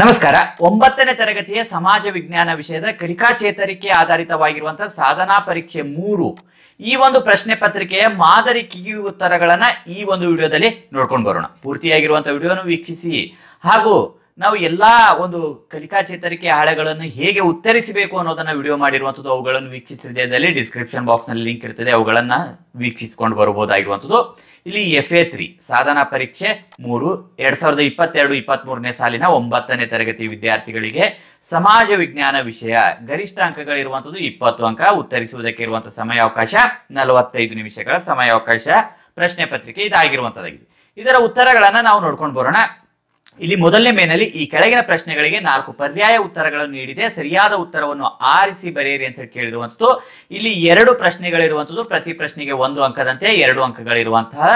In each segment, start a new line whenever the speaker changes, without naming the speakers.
ನಮಸ್ಕಾರ ಒಂಬತ್ತನೇ ತರಗತಿಯ ಸಮಾಜ ವಿಜ್ಞಾನ ವಿಷಯದ ಚೇತರಿಕೆ ಆಧಾರಿತವಾಗಿರುವಂತಹ ಸಾಧನಾ ಪರೀಕ್ಷೆ ಮೂರು ಈ ಒಂದು ಪ್ರಶ್ನೆ ಪತ್ರಿಕೆಯ ಮಾದರಿ ಕಿವಿ ಉತ್ತರಗಳನ್ನ ಈ ಒಂದು ವಿಡಿಯೋದಲ್ಲಿ ನೋಡ್ಕೊಂಡು ಬರೋಣ ಪೂರ್ತಿಯಾಗಿರುವಂತಹ ವಿಡಿಯೋನು ವೀಕ್ಷಿಸಿ ಹಾಗೂ ನಾವು ಎಲ್ಲ ಒಂದು ಕಲಿಕಾ ಚೇತರಿಕೆ ಹಾಳೆಗಳನ್ನು ಹೇಗೆ ಉತ್ತರಿಸಬೇಕು ಅನ್ನೋದನ್ನ ವಿಡಿಯೋ ಮಾಡಿರುವಂಥದ್ದು ಅವುಗಳನ್ನು ವೀಕ್ಷಿಸಿದ್ದಲ್ಲಿ ಡಿಸ್ಕ್ರಿಪ್ಷನ್ ಬಾಕ್ಸ್ ನಲ್ಲಿ ಲಿಂಕ್ ಇರ್ತದೆ ಅವುಗಳನ್ನ ವೀಕ್ಷಿಸಿಕೊಂಡು ಬರಬಹುದಾಗಿರುವಂಥದ್ದು ಇಲ್ಲಿ ಎಫ್ ಎ ತ್ರೀ ಸಾಧನಾ ಪರೀಕ್ಷೆ ಮೂರು ಎರಡ್ ಸಾವಿರದ ಇಪ್ಪತ್ತೆರಡು ಇಪ್ಪತ್ತ್ ಮೂರನೇ ಸಾಲಿನ ಒಂಬತ್ತನೇ ತರಗತಿ ವಿದ್ಯಾರ್ಥಿಗಳಿಗೆ ಸಮಾಜ ವಿಜ್ಞಾನ ವಿಷಯ ಗರಿಷ್ಠ ಅಂಕಗಳಿರುವಂಥದ್ದು ಇಪ್ಪತ್ತು ಅಂಕ ಉತ್ತರಿಸುವುದಕ್ಕೆ ಇರುವಂತಹ ಸಮಯಾವಕಾಶ ನಲವತ್ತೈದು ನಿಮಿಷಗಳ ಸಮಯಾವಕಾಶ ಪ್ರಶ್ನೆ ಪತ್ರಿಕೆ ಇದಾಗಿರುವಂತದ್ದಾಗಿದೆ ಇದರ ಉತ್ತರಗಳನ್ನ ನಾವು ನೋಡ್ಕೊಂಡು ಬರೋಣ ಇಲ್ಲಿ ಮೊದಲನೇ ಮೇನಲ್ಲಿ ಈ ಕೆಳಗಿನ ಪ್ರಶ್ನೆಗಳಿಗೆ ನಾಲ್ಕು ಪರ್ಯಾಯ ಉತ್ತರಗಳನ್ನು ನೀಡಿದೆ ಸರಿಯಾದ ಉತ್ತರವನ್ನು ಆರಿಸಿ ಬರೆಯಿರಿ ಅಂತ ಹೇಳಿ ಕೇಳಿರುವಂಥದ್ದು ಇಲ್ಲಿ ಎರಡು ಪ್ರಶ್ನೆಗಳಿರುವಂಥದ್ದು ಪ್ರತಿ ಪ್ರಶ್ನೆಗೆ ಒಂದು ಅಂಕದಂತೆ ಎರಡು ಅಂಕಗಳಿರುವಂತಹ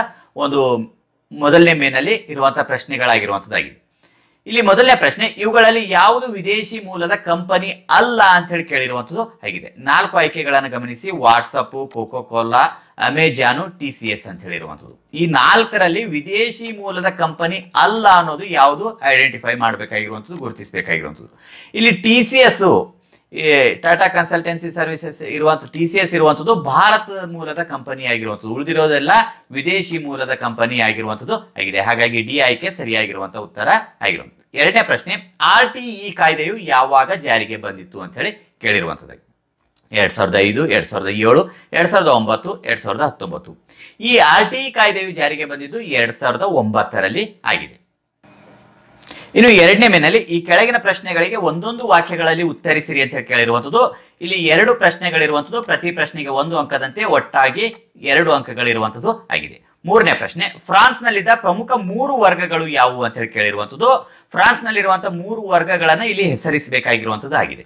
ಒಂದು ಮೊದಲನೇ ಮೇನಲ್ಲಿ ಇರುವಂತಹ ಪ್ರಶ್ನೆಗಳಾಗಿರುವಂಥದ್ದಾಗಿದೆ ಇಲ್ಲಿ ಮೊದಲನೇ ಪ್ರಶ್ನೆ ಇವುಗಳಲ್ಲಿ ಯಾವುದು ವಿದೇಶಿ ಮೂಲದ ಕಂಪನಿ ಅಲ್ಲ ಅಂತ ಹೇಳಿ ಕೇಳಿರುವಂಥದ್ದು ಆಗಿದೆ ನಾಲ್ಕು ಆಯ್ಕೆಗಳನ್ನು ಗಮನಿಸಿ WhatsApp Coca Cola Amazon T C S ಅಂತ ಹೇಳಿರುವಂಥದ್ದು ಈ ನಾಲ್ಕರಲ್ಲಿ ವಿದೇಶಿ ಮೂಲದ ಕಂಪನಿ ಅಲ್ಲ ಅನ್ನೋದು ಯಾವುದು ಐಡೆಂಟಿಫೈ ಮಾಡಬೇಕಾಗಿರುವಂಥದ್ದು ಗುರುತಿಸಬೇಕಾಗಿರುವಂಥದ್ದು ಇಲ್ಲಿ T C S Tata Consultancy Services ಇರುವಂಥ ಟಿ ಸಿ ಎಸ್ ಇರುವಂಥದ್ದು ಭಾರತದ ಮೂಲದ ಕಂಪನಿ ಆಗಿರುವಂಥದ್ದು ಉಳಿದಿರೋದೆಲ್ಲ ವಿದೇಶಿ ಮೂಲದ ಕಂಪನಿ ಆಗಿರುವಂಥದ್ದು ಆಗಿದೆ ಹಾಗಾಗಿ ಡಿ ಆಯ್ಕೆ ಸರಿಯಾಗಿರುವಂಥ ಉತ್ತರ ಆಗಿರುವಂಥದ್ದು ಎರಡನೇ ಪ್ರಶ್ನೆ ಆರ್ ಟಿ ಇ ಕಾಯ್ದೆಯು ಯಾವಾಗ ಜಾರಿಗೆ ಬಂದಿತ್ತು ಅಂತ ಹೇಳಿ ಕೇಳಿರುವಂಥದ್ದಾಗಿ ಎರಡ್ ಸಾವಿರದ ಐದು ಎರಡ್ ಸಾವಿರದ ಏಳು ಎರಡ್ ಸಾವಿರದ ಒಂಬತ್ತು ಎರಡ್ ಸಾವಿರದ ಹತ್ತೊಂಬತ್ತು ಈ ಆರ್ ಟಿ ಕಾಯ್ದೆಯು ಜಾರಿಗೆ ಬಂದಿದ್ದು ಎರಡ್ ಸಾವಿರದ ಒಂಬತ್ತರಲ್ಲಿ ಆಗಿದೆ ಇನ್ನು ಎರಡನೇ ಮೇನಲ್ಲಿ ಈ ಕೆಳಗಿನ ಪ್ರಶ್ನೆಗಳಿಗೆ ಒಂದೊಂದು ವಾಕ್ಯಗಳಲ್ಲಿ ಉತ್ತರಿಸಿರಿ ಅಂತ ಕೇಳಿರುವಂಥದ್ದು ಇಲ್ಲಿ ಎರಡು ಪ್ರಶ್ನೆಗಳಿರುವಂಥದ್ದು ಪ್ರತಿ ಪ್ರಶ್ನೆಗೆ ಒಂದು ಅಂಕದಂತೆ ಒಟ್ಟಾಗಿ ಎರಡು ಅಂಕಗಳಿರುವಂಥದ್ದು ಆಗಿದೆ ಮೂರನೇ ಪ್ರಶ್ನೆ ಫ್ರಾನ್ಸ್ ನಲ್ಲಿದ್ದ ಪ್ರಮುಖ ಮೂರು ವರ್ಗಗಳು ಯಾವುವು ಅಂತ ಹೇಳಿ ಕೇಳಿರುವಂಥದ್ದು ಫ್ರಾನ್ಸ್ ನಲ್ಲಿರುವಂತಹ ಮೂರು ವರ್ಗಗಳನ್ನ ಇಲ್ಲಿ ಹೆಸರಿಸಬೇಕಾಗಿರುವಂಥದ್ದು ಆಗಿದೆ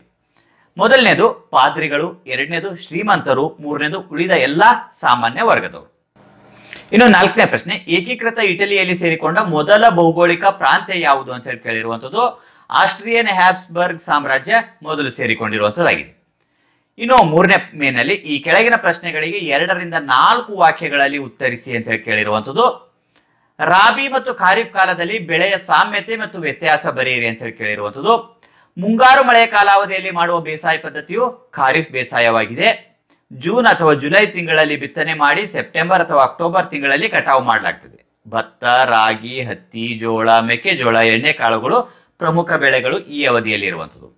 ಮೊದಲನೇದು ಪಾದ್ರಿಗಳು ಎರಡನೇದು ಶ್ರೀಮಂತರು ಮೂರನೇದು ಉಳಿದ ಎಲ್ಲ ಸಾಮಾನ್ಯ ವರ್ಗದವರು ಇನ್ನು ನಾಲ್ಕನೇ ಪ್ರಶ್ನೆ ಏಕೀಕೃತ ಇಟಲಿಯಲ್ಲಿ ಸೇರಿಕೊಂಡ ಮೊದಲ ಭೌಗೋಳಿಕ ಪ್ರಾಂತ್ಯ ಯಾವುದು ಅಂತ ಹೇಳಿ ಕೇಳಿರುವಂಥದ್ದು ಆಸ್ಟ್ರಿಯನ್ ಹ್ಯಾಬ್ಸ್ಬರ್ಗ್ ಸಾಮ್ರಾಜ್ಯ ಮೊದಲು ಸೇರಿಕೊಂಡಿರುವಂಥದ್ದಾಗಿದೆ ಇನ್ನು ಮೂರನೇ ಮೇನಲ್ಲಿ ಈ ಕೆಳಗಿನ ಪ್ರಶ್ನೆಗಳಿಗೆ ಎರಡರಿಂದ ನಾಲ್ಕು ವಾಕ್ಯಗಳಲ್ಲಿ ಉತ್ತರಿಸಿ ಅಂತ ಹೇಳಿ ಕೇಳಿರುವಂಥದ್ದು ರಾಬಿ ಮತ್ತು ಖಾರಿಫ್ ಕಾಲದಲ್ಲಿ ಬೆಳೆಯ ಸಾಮ್ಯತೆ ಮತ್ತು ವ್ಯತ್ಯಾಸ ಬರೆಯಿರಿ ಅಂತ ಹೇಳಿ ಕೇಳಿರುವಂಥದ್ದು ಮುಂಗಾರು ಮಳೆಯ ಕಾಲಾವಧಿಯಲ್ಲಿ ಮಾಡುವ ಬೇಸಾಯ ಪದ್ಧತಿಯು ಖಾರಿಫ್ ಬೇಸಾಯವಾಗಿದೆ ಜೂನ್ ಅಥವಾ ಜುಲೈ ತಿಂಗಳಲ್ಲಿ ಬಿತ್ತನೆ ಮಾಡಿ ಸೆಪ್ಟೆಂಬರ್ ಅಥವಾ ಅಕ್ಟೋಬರ್ ತಿಂಗಳಲ್ಲಿ ಕಟಾವು ಮಾಡಲಾಗ್ತದೆ ಭತ್ತ ರಾಗಿ ಹತ್ತಿ ಜೋಳ ಮೆಕ್ಕೆಜೋಳ ಎಣ್ಣೆ ಕಾಳುಗಳು ಪ್ರಮುಖ ಬೆಳೆಗಳು ಈ ಅವಧಿಯಲ್ಲಿ ಇರುವಂಥದ್ದು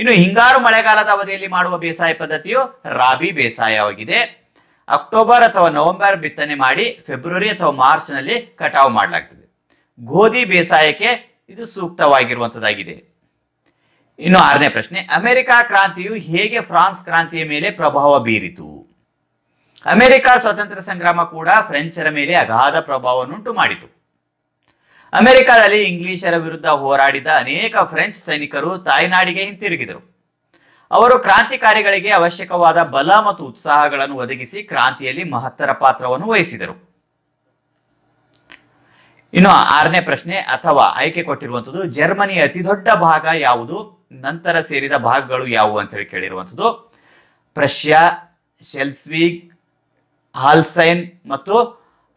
ಇನ್ನು ಹಿಂಗಾರು ಮಳೆಗಾಲದ ಅವಧಿಯಲ್ಲಿ ಮಾಡುವ ಬೇಸಾಯ ಪದ್ಧತಿಯು ರಾಬಿ ಬೇಸಾಯವಾಗಿದೆ ಅಕ್ಟೋಬರ್ ಅಥವಾ ನವೆಂಬರ್ ಬಿತ್ತನೆ ಮಾಡಿ ಫೆಬ್ರವರಿ ಅಥವಾ ಮಾರ್ಚ್ನಲ್ಲಿ ಕಟಾವು ಮಾಡಲಾಗ್ತದೆ ಗೋಧಿ ಬೇಸಾಯಕ್ಕೆ ಇದು ಸೂಕ್ತವಾಗಿರುವಂಥದ್ದಾಗಿದೆ
ಇನ್ನು ಆರನೇ ಪ್ರಶ್ನೆ
ಅಮೆರಿಕ ಕ್ರಾಂತಿಯು ಹೇಗೆ ಫ್ರಾನ್ಸ್ ಕ್ರಾಂತಿಯ ಮೇಲೆ ಪ್ರಭಾವ ಬೀರಿತು ಅಮೆರಿಕ ಸ್ವಾತಂತ್ರ್ಯ ಸಂಗ್ರಾಮ ಕೂಡ ಫ್ರೆಂಚರ ಮೇಲೆ ಅಗಾಧ ಪ್ರಭಾವವನ್ನುಂಟು ಮಾಡಿತು ಅಮೆರಿಕದಲ್ಲಿ ಇಂಗ್ಲಿಷರ ವಿರುದ್ಧ ಹೋರಾಡಿದ ಅನೇಕ ಫ್ರೆಂಚ್ ಸೈನಿಕರು ತಾಯ್ನಾಡಿಗೆ ಹಿಂತಿರುಗಿದರು ಅವರು ಕ್ರಾಂತಿಕಾರಿಗಳಿಗೆ ಅವಶ್ಯಕವಾದ ಬಲ ಮತ್ತು ಉತ್ಸಾಹಗಳನ್ನು ಒದಗಿಸಿ ಕ್ರಾಂತಿಯಲ್ಲಿ ಮಹತ್ತರ ಪಾತ್ರವನ್ನು ವಹಿಸಿದರು ಇನ್ನು ಆರನೇ ಪ್ರಶ್ನೆ ಅಥವಾ ಆಯ್ಕೆ ಕೊಟ್ಟಿರುವಂಥದ್ದು ಜರ್ಮನಿಯ ಅತಿದೊಡ್ಡ ದೊಡ್ಡ ಭಾಗ ಯಾವುದು ನಂತರ ಸೇರಿದ ಭಾಗಗಳು ಯಾವುವು ಅಂತ ಹೇಳಿ ಕೇಳಿರುವಂಥದ್ದು ಪ್ರಷ್ಯಾ ಶೆಲ್ಸ್ವಿಗ್ ಹಾಲ್ಸೈನ್ ಮತ್ತು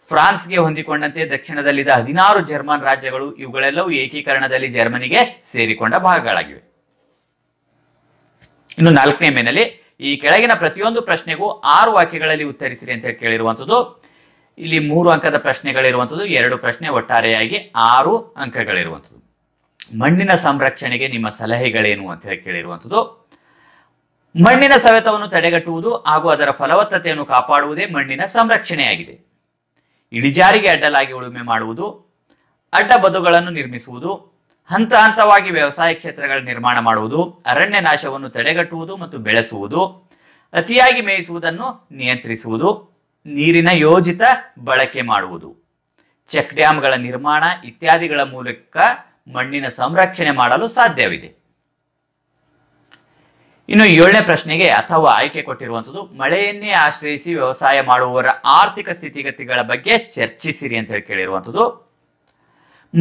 ಫ್ರಾನ್ಸ್ಗೆ ಹೊಂದಿಕೊಂಡಂತೆ ದಕ್ಷಿಣದಲ್ಲಿದ್ದ ಹದಿನಾರು ಜರ್ಮನ್ ರಾಜ್ಯಗಳು ಇವುಗಳೆಲ್ಲವೂ ಏಕೀಕರಣದಲ್ಲಿ ಜರ್ಮನಿಗೆ ಸೇರಿಕೊಂಡ ಭಾಗಗಳಾಗಿವೆ ಇನ್ನು ನಾಲ್ಕನೇ ಮೇನಲ್ಲಿ ಈ ಕೆಳಗಿನ ಪ್ರತಿಯೊಂದು ಪ್ರಶ್ನೆಗೂ ಆರು ವಾಕ್ಯಗಳಲ್ಲಿ ಉತ್ತರಿಸಿರಿ ಅಂತ ಕೇಳಿರುವಂಥದ್ದು ಇಲ್ಲಿ ಮೂರು ಅಂಕದ ಪ್ರಶ್ನೆಗಳಿರುವಂಥದ್ದು ಎರಡು ಪ್ರಶ್ನೆ ಒಟ್ಟಾರೆಯಾಗಿ ಆರು ಅಂಕಗಳಿರುವಂಥದ್ದು ಮಣ್ಣಿನ ಸಂರಕ್ಷಣೆಗೆ ನಿಮ್ಮ ಸಲಹೆಗಳೇನು ಅಂತ ಹೇಳಿ ಕೇಳಿರುವಂಥದ್ದು ಮಣ್ಣಿನ ಸವೆತವನ್ನು ತಡೆಗಟ್ಟುವುದು ಹಾಗೂ ಅದರ ಫಲವತ್ತತೆಯನ್ನು ಕಾಪಾಡುವುದೇ ಮಣ್ಣಿನ ಸಂರಕ್ಷಣೆಯಾಗಿದೆ ಇಳಿಜಾರಿಗೆ ಅಡ್ಡಲಾಗಿ ಉಳುಮೆ ಮಾಡುವುದು ಅಡ್ಡ ಬದುಗಳನ್ನು ನಿರ್ಮಿಸುವುದು ಹಂತ ಹಂತವಾಗಿ ವ್ಯವಸಾಯ ಕ್ಷೇತ್ರಗಳ ನಿರ್ಮಾಣ ಮಾಡುವುದು ಅರಣ್ಯ ನಾಶವನ್ನು ತಡೆಗಟ್ಟುವುದು ಮತ್ತು ಬೆಳೆಸುವುದು ಅತಿಯಾಗಿ ಮೇಯಿಸುವುದನ್ನು ನಿಯಂತ್ರಿಸುವುದು ನೀರಿನ ಯೋಜಿತ ಬಳಕೆ ಮಾಡುವುದು ಚೆಕ್ ಡ್ಯಾಮ್ಗಳ ನಿರ್ಮಾಣ ಇತ್ಯಾದಿಗಳ ಮೂಲಕ ಮಣ್ಣಿನ ಸಂರಕ್ಷಣೆ ಮಾಡಲು ಸಾಧ್ಯವಿದೆ ಇನ್ನು ಏಳನೇ ಪ್ರಶ್ನೆಗೆ ಅಥವಾ ಆಯ್ಕೆ ಕೊಟ್ಟಿರುವಂಥದ್ದು ಮಳೆಯನ್ನೇ ಆಶ್ರಯಿಸಿ ವ್ಯವಸಾಯ ಮಾಡುವವರ ಆರ್ಥಿಕ ಸ್ಥಿತಿಗತಿಗಳ ಬಗ್ಗೆ ಚರ್ಚಿಸಿರಿ ಅಂತ ಹೇಳಿ ಕೇಳಿರುವಂಥದ್ದು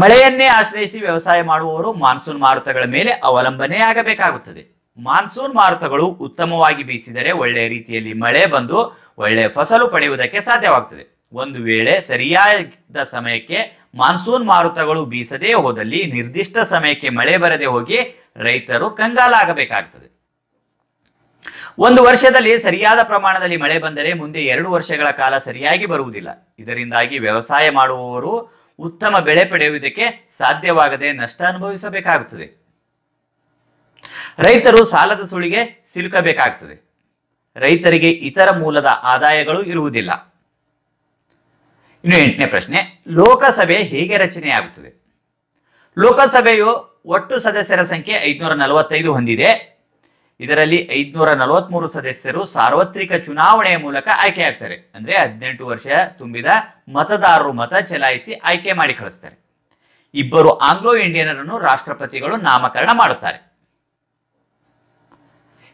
ಮಳೆಯನ್ನೇ ಆಶ್ರಯಿಸಿ ವ್ಯವಸಾಯ ಮಾಡುವವರು ಮಾನ್ಸೂನ್ ಮಾರುತಗಳ ಮೇಲೆ ಅವಲಂಬನೆ ಆಗಬೇಕಾಗುತ್ತದೆ ಮಾನ್ಸೂನ್ ಮಾರುತಗಳು ಉತ್ತಮವಾಗಿ ಬೀಸಿದರೆ ಒಳ್ಳೆಯ ರೀತಿಯಲ್ಲಿ ಮಳೆ ಬಂದು ಒಳ್ಳೆಯ ಫಸಲು ಪಡೆಯುವುದಕ್ಕೆ ಸಾಧ್ಯವಾಗುತ್ತದೆ ಒಂದು ವೇಳೆ ಸರಿಯಾದ ಸಮಯಕ್ಕೆ ಮಾನ್ಸೂನ್ ಮಾರುತಗಳು ಬೀಸದೇ ಹೋದಲ್ಲಿ ನಿರ್ದಿಷ್ಟ ಸಮಯಕ್ಕೆ ಮಳೆ ಬರದೆ ಹೋಗಿ ರೈತರು ಕಂಗಾಲಾಗಬೇಕಾಗ್ತದೆ ಒಂದು ವರ್ಷದಲ್ಲಿ ಸರಿಯಾದ ಪ್ರಮಾಣದಲ್ಲಿ ಮಳೆ ಬಂದರೆ ಮುಂದೆ ಎರಡು ವರ್ಷಗಳ ಕಾಲ ಸರಿಯಾಗಿ ಬರುವುದಿಲ್ಲ ಇದರಿಂದಾಗಿ ವ್ಯವಸಾಯ ಮಾಡುವವರು ಉತ್ತಮ ಬೆಳೆ ಪಡೆಯುವುದಕ್ಕೆ ಸಾಧ್ಯವಾಗದೆ ನಷ್ಟ ಅನುಭವಿಸಬೇಕಾಗುತ್ತದೆ ರೈತರು ಸಾಲದ ಸುಳಿಗೆ ಸಿಲುಕಬೇಕಾಗ್ತದೆ ರೈತರಿಗೆ ಇತರ ಮೂಲದ ಆದಾಯಗಳು ಇರುವುದಿಲ್ಲ ಇನ್ನು ಎಂಟನೇ ಪ್ರಶ್ನೆ ಲೋಕಸಭೆ ಹೇಗೆ ರಚನೆಯಾಗುತ್ತದೆ ಲೋಕಸಭೆಯು ಒಟ್ಟು ಸದಸ್ಯರ ಸಂಖ್ಯೆ ಐದುನೂರ ನಲವತ್ತೈದು ಹೊಂದಿದೆ ಇದರಲ್ಲಿ ಐದುನೂರ ನಲವತ್ಮೂರು ಸದಸ್ಯರು ಸಾರ್ವತ್ರಿಕ ಚುನಾವಣೆಯ ಮೂಲಕ ಆಯ್ಕೆಯಾಗ್ತಾರೆ ಅಂದ್ರೆ ಹದಿನೆಂಟು ವರ್ಷ ತುಂಬಿದ ಮತದಾರರು ಮತ ಚಲಾಯಿಸಿ ಆಯ್ಕೆ ಮಾಡಿ ಕಳಿಸ್ತಾರೆ ಇಬ್ಬರು ಆಂಗ್ಲೋ ಇಂಡಿಯನರನ್ನು ರಾಷ್ಟ್ರಪತಿಗಳು ನಾಮಕರಣ ಮಾಡುತ್ತಾರೆ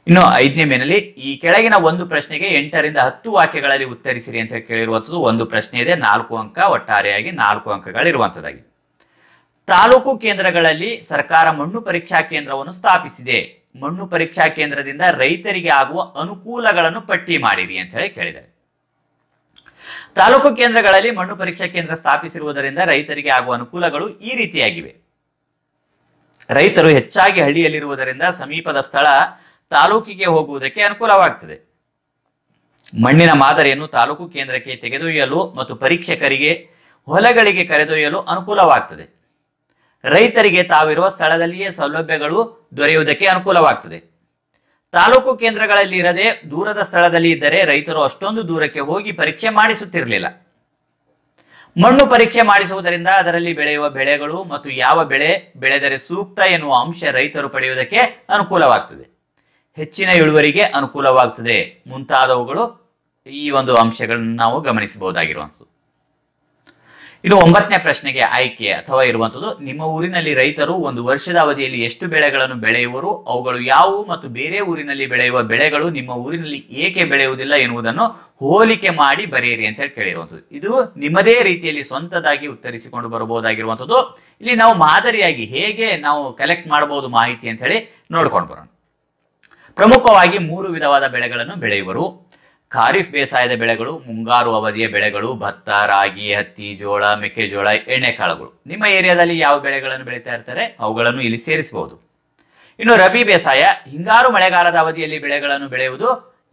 ಇನ್ನು ಐದನೇ ಮೇನಲ್ಲಿ ಈ ಕೆಳಗಿನ ಒಂದು ಪ್ರಶ್ನೆಗೆ ಎಂಟರಿಂದ ಹತ್ತು ವಾಕ್ಯಗಳಲ್ಲಿ ಉತ್ತರಿಸಿರಿ ಅಂತ ಕೇಳಿರುವಂಥದ್ದು ಒಂದು ಪ್ರಶ್ನೆ ಇದೆ ನಾಲ್ಕು ಅಂಕ ಒಟ್ಟಾರೆಯಾಗಿ ನಾಲ್ಕು ಅಂಕಗಳಿರುವಂಥದ್ದಾಗಿ ತಾಲೂಕು ಕೇಂದ್ರಗಳಲ್ಲಿ ಸರ್ಕಾರ ಮಣ್ಣು ಪರೀಕ್ಷಾ ಕೇಂದ್ರವನ್ನು ಸ್ಥಾಪಿಸಿದೆ ಮಣ್ಣು ಪರೀಕ್ಷಾ ಕೇಂದ್ರದಿಂದ ರೈತರಿಗೆ ಆಗುವ ಅನುಕೂಲಗಳನ್ನು ಪಟ್ಟಿ ಮಾಡಿರಿ ಅಂತ ಹೇಳಿ ಕೇಳಿದ್ದಾರೆ ತಾಲೂಕು ಕೇಂದ್ರಗಳಲ್ಲಿ ಮಣ್ಣು ಪರೀಕ್ಷಾ ಕೇಂದ್ರ ಸ್ಥಾಪಿಸಿರುವುದರಿಂದ ರೈತರಿಗೆ ಆಗುವ ಅನುಕೂಲಗಳು ಈ ರೀತಿಯಾಗಿವೆ ರೈತರು ಹೆಚ್ಚಾಗಿ ಹಳ್ಳಿಯಲ್ಲಿರುವುದರಿಂದ ಸಮೀಪದ ಸ್ಥಳ ತಾಲೂಕಿಗೆ ಹೋಗುವುದಕ್ಕೆ ಅನುಕೂಲವಾಗ್ತದೆ ಮಣ್ಣಿನ ಮಾದರಿಯನ್ನು ತಾಲೂಕು ಕೇಂದ್ರಕ್ಕೆ ತೆಗೆದೊಯ್ಯಲು ಮತ್ತು ಪರೀಕ್ಷಕರಿಗೆ ಹೊಲಗಳಿಗೆ ಕರೆದೊಯ್ಯಲು ಅನುಕೂಲವಾಗ್ತದೆ ರೈತರಿಗೆ ತಾವಿರುವ ಸ್ಥಳದಲ್ಲಿಯೇ ಸೌಲಭ್ಯಗಳು ದೊರೆಯುವುದಕ್ಕೆ ಅನುಕೂಲವಾಗ್ತದೆ ತಾಲೂಕು ಕೇಂದ್ರಗಳಲ್ಲಿ ಇರದೆ ದೂರದ ಸ್ಥಳದಲ್ಲಿ ಇದ್ದರೆ ರೈತರು ಅಷ್ಟೊಂದು ದೂರಕ್ಕೆ ಹೋಗಿ ಪರೀಕ್ಷೆ ಮಾಡಿಸುತ್ತಿರಲಿಲ್ಲ ಮಣ್ಣು ಪರೀಕ್ಷೆ ಮಾಡಿಸುವುದರಿಂದ ಅದರಲ್ಲಿ ಬೆಳೆಯುವ ಬೆಳೆಗಳು ಮತ್ತು ಯಾವ ಬೆಳೆ ಬೆಳೆದರೆ ಸೂಕ್ತ ಎನ್ನುವ ಅಂಶ ರೈತರು ಪಡೆಯುವುದಕ್ಕೆ ಅನುಕೂಲವಾಗ್ತದೆ ಹೆಚ್ಚಿನ ಇಳುವರಿಗೆ ಅನುಕೂಲವಾಗ್ತದೆ ಮುಂತಾದವುಗಳು ಈ ಒಂದು ಅಂಶಗಳನ್ನು ನಾವು ಗಮನಿಸಬಹುದಾಗಿರುವಂಥದ್ದು ಇನ್ನು ಒಂಬತ್ತನೇ ಪ್ರಶ್ನೆಗೆ ಆಯ್ಕೆ ಅಥವಾ ಇರುವಂಥದ್ದು ನಿಮ್ಮ ಊರಿನಲ್ಲಿ ರೈತರು ಒಂದು ವರ್ಷದ ಅವಧಿಯಲ್ಲಿ ಎಷ್ಟು ಬೆಳೆಗಳನ್ನು ಬೆಳೆಯುವರು ಅವುಗಳು ಯಾವುವು ಮತ್ತು ಬೇರೆ ಊರಿನಲ್ಲಿ ಬೆಳೆಯುವ ಬೆಳೆಗಳು ನಿಮ್ಮ ಊರಿನಲ್ಲಿ ಏಕೆ ಬೆಳೆಯುವುದಿಲ್ಲ ಎನ್ನುವುದನ್ನು ಹೋಲಿಕೆ ಮಾಡಿ ಬರೆಯಿರಿ ಅಂತ ಹೇಳಿ ಕೇಳಿರುವಂಥದ್ದು ಇದು ನಿಮ್ಮದೇ ರೀತಿಯಲ್ಲಿ ಸ್ವಂತದಾಗಿ ಉತ್ತರಿಸಿಕೊಂಡು ಬರಬಹುದಾಗಿರುವಂಥದ್ದು ಇಲ್ಲಿ ನಾವು ಮಾದರಿಯಾಗಿ ಹೇಗೆ ನಾವು ಕಲೆಕ್ಟ್ ಮಾಡಬಹುದು ಮಾಹಿತಿ ಅಂತ ಹೇಳಿ ನೋಡ್ಕೊಂಡು ಬರೋಣ ಪ್ರಮುಖವಾಗಿ ಮೂರು ವಿಧವಾದ ಬೆಳೆಗಳನ್ನು ಬೆಳೆಯುವರು ಖಾರಿಫ್ ಬೇಸಾಯದ ಬೆಳೆಗಳು ಮುಂಗಾರು ಅವಧಿಯ ಬೆಳೆಗಳು ಭತ್ತ ರಾಗಿ ಹತ್ತಿ ಜೋಳ ಮೆಕ್ಕೆಜೋಳ ಎಣ್ಣೆಕಾಳುಗಳು ನಿಮ್ಮ ಏರಿಯಾದಲ್ಲಿ ಯಾವ ಬೆಳೆಗಳನ್ನು ಬೆಳೀತಾ ಇರ್ತಾರೆ ಅವುಗಳನ್ನು ಇಲ್ಲಿ ಸೇರಿಸಬಹುದು ಇನ್ನು ರಬಿ ಬೇಸಾಯ ಹಿಂಗಾರು ಮಳೆಗಾಲದ ಅವಧಿಯಲ್ಲಿ ಬೆಳೆಗಳನ್ನು ಬೆಳೆಯುವುದು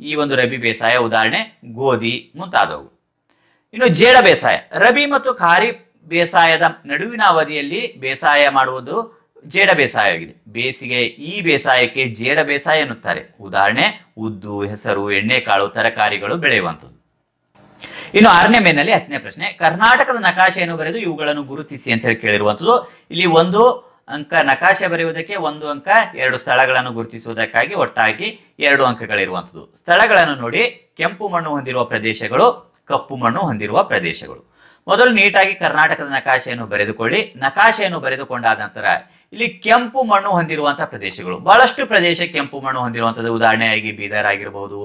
ಈ ಒಂದು ರಬಿ ಬೇಸಾಯ ಉದಾಹರಣೆ ಗೋಧಿ ಮುಂತಾದವು ಇನ್ನು ಜೇಡ ಬೇಸಾಯ ರಬಿ ಮತ್ತು ಖಾರಿಫ್ ಬೇಸಾಯದ ನಡುವಿನ ಅವಧಿಯಲ್ಲಿ ಬೇಸಾಯ ಮಾಡುವುದು ಜೇಡ ಬೇಸಾಯವಾಗಿದೆ ಬೇಸಿಗೆ ಈ ಬೇಸಾಯಕ್ಕೆ ಜೇಡ ಬೇಸಾಯ ಎನ್ನುತ್ತಾರೆ ಉದಾಹರಣೆ ಉದ್ದು ಹೆಸರು ಎಣ್ಣೆಕಾಳು ತರಕಾರಿಗಳು ಬೆಳೆಯುವಂಥದ್ದು ಇನ್ನು ಆರನೇ ಮೇನಲ್ಲಿ ಹತ್ತನೇ ಪ್ರಶ್ನೆ ಕರ್ನಾಟಕದ ನಕಾಶೆಯನ್ನು ಬರೆದು ಇವುಗಳನ್ನು ಗುರುತಿಸಿ ಅಂತ ಹೇಳಿ ಕೇಳಿರುವಂಥದ್ದು ಇಲ್ಲಿ ಒಂದು ಅಂಕ ನಕಾಶೆ ಬರೆಯುವುದಕ್ಕೆ ಒಂದು ಅಂಕ ಎರಡು ಸ್ಥಳಗಳನ್ನು ಗುರುತಿಸುವುದಕ್ಕಾಗಿ ಒಟ್ಟಾಗಿ ಎರಡು ಅಂಕಗಳಿರುವಂಥದ್ದು ಸ್ಥಳಗಳನ್ನು ನೋಡಿ ಕೆಂಪು ಮಣ್ಣು ಹೊಂದಿರುವ ಪ್ರದೇಶಗಳು ಕಪ್ಪು ಮಣ್ಣು ಹೊಂದಿರುವ ಪ್ರದೇಶಗಳು ಮೊದಲು ನೀಟಾಗಿ ಕರ್ನಾಟಕದ ನಕಾಶೆಯನ್ನು ಬರೆದುಕೊಳ್ಳಿ ನಕಾಶೆಯನ್ನು ಬರೆದುಕೊಂಡಾದ ನಂತರ ಇಲ್ಲಿ ಕೆಂಪು ಮಣ್ಣು ಹೊಂದಿರುವಂತಹ ಪ್ರದೇಶಗಳು ಬಹಳಷ್ಟು ಪ್ರದೇಶ ಕೆಂಪು ಮಣ್ಣು ಹೊಂದಿರುವಂಥದ್ದು ಉದಾಹರಣೆಯಾಗಿ ಬೀದರ್ ಆಗಿರ್ಬೋದು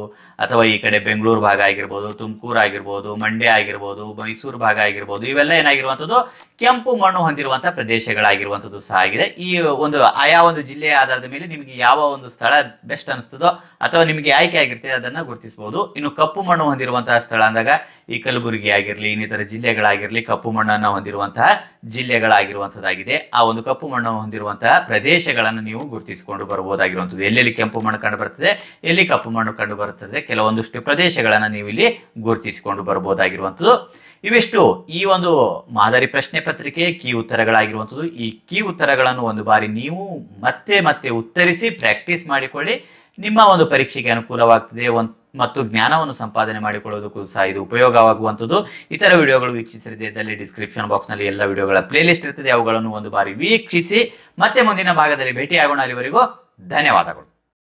ಅಥವಾ ಈ ಕಡೆ ಬೆಂಗಳೂರು ಭಾಗ ಆಗಿರ್ಬೋದು ತುಮಕೂರು ಆಗಿರ್ಬೋದು ಮಂಡ್ಯ ಆಗಿರ್ಬೋದು ಮೈಸೂರು ಭಾಗ ಆಗಿರ್ಬೋದು ಇವೆಲ್ಲ ಏನಾಗಿರುವಂಥದ್ದು ಕೆಂಪು ಮಣ್ಣು ಹೊಂದಿರುವಂತಹ ಪ್ರದೇಶಗಳಾಗಿರುವಂಥದ್ದು ಸಹ ಆಗಿದೆ ಈ ಒಂದು ಆಯಾ ಒಂದು ಜಿಲ್ಲೆಯ ಆಧಾರದ ಮೇಲೆ ನಿಮಗೆ ಯಾವ ಒಂದು ಸ್ಥಳ ಬೆಸ್ಟ್ ಅನಿಸ್ತದೋ ಅಥವಾ ನಿಮಗೆ ಆಯ್ಕೆ ಆಗಿರ್ತದೆ ಅದನ್ನ ಗುರುತಿಸಬಹುದು ಇನ್ನು ಕಪ್ಪು ಮಣ್ಣು ಹೊಂದಿರುವಂತಹ ಸ್ಥಳ ಅಂದಾಗ ಈ ಕಲಬುರಗಿ ಆಗಿರಲಿ ಇನ್ನಿತರ ಜಿಲ್ಲೆಗಳಾಗಿರಲಿ ಕಪ್ಪು ಮಣ್ಣನ್ನು ಹೊಂದಿರುವಂತಹ ಜಿಲ್ಲೆಗಳಾಗಿರುವಂಥದ್ದಾಗಿದೆ ಆ ಒಂದು ಕಪ್ಪು ಮಣ್ಣು ಹೊಂದಿರುವಂತಹ ಪ್ರದೇಶಗಳನ್ನು ನೀವು ಗುರುತಿಸಿಕೊಂಡು ಬರಬಹುದಾಗಿರುವಂಥದ್ದು ಎಲ್ಲೆಲ್ಲಿ ಕೆಂಪು ಮಣ್ಣು ಕಂಡು ಬರ್ತದೆ ಎಲ್ಲಿ ಕಪ್ಪು ಮಣ್ಣು ಕಂಡು ಬರ್ತದೆ ಕೆಲವೊಂದಿಷ್ಟು ಪ್ರದೇಶಗಳನ್ನು ನೀವು ಇಲ್ಲಿ ಗುರುತಿಸಿಕೊಂಡು ಬರಬಹುದಾಗಿರುವಂಥದ್ದು ಇವೆಷ್ಟು ಈ ಒಂದು ಮಾದರಿ ಪ್ರಶ್ನೆ ಪತ್ರಿಕೆ ಕೀ ಉತ್ತರಗಳಾಗಿರುವಂಥದ್ದು ಈ ಕೀ ಉತ್ತರಗಳನ್ನು ಒಂದು ಬಾರಿ ನೀವು ಮತ್ತೆ ಮತ್ತೆ ಉತ್ತರಿಸಿ ಪ್ರಾಕ್ಟೀಸ್ ಮಾಡಿಕೊಳ್ಳಿ ನಿಮ್ಮ ಒಂದು ಪರೀಕ್ಷೆಗೆ ಅನುಕೂಲವಾಗ್ತದೆ ಒಂದು ಮತ್ತು ಜ್ಞಾನವನ್ನು ಸಂಪಾದನೆ ಮಾಡಿಕೊಳ್ಳುವುದಕ್ಕೂ ಸಹ ಇದು ಉಪಯೋಗವಾಗುವಂಥದ್ದು ಇತರ ವಿಡಿಯೋಗಳು ವೀಕ್ಷಿಸದೇ ಇದರಲ್ಲಿ ಡಿಸ್ಕ್ರಿಪ್ಷನ್ ಬಾಕ್ಸ್ನಲ್ಲಿ ಎಲ್ಲ ವಿಡಿಯೋಗಳ ಪ್ಲೇ ಲಿಸ್ಟ್ ಇರ್ತದೆ ಅವುಗಳನ್ನು ಒಂದು ಬಾರಿ ವೀಕ್ಷಿಸಿ ಮತ್ತೆ ಮುಂದಿನ ಭಾಗದಲ್ಲಿ ಭೇಟಿಯಾಗೋಣ ಅಲ್ಲಿವರೆಗೂ ಧನ್ಯವಾದಗಳು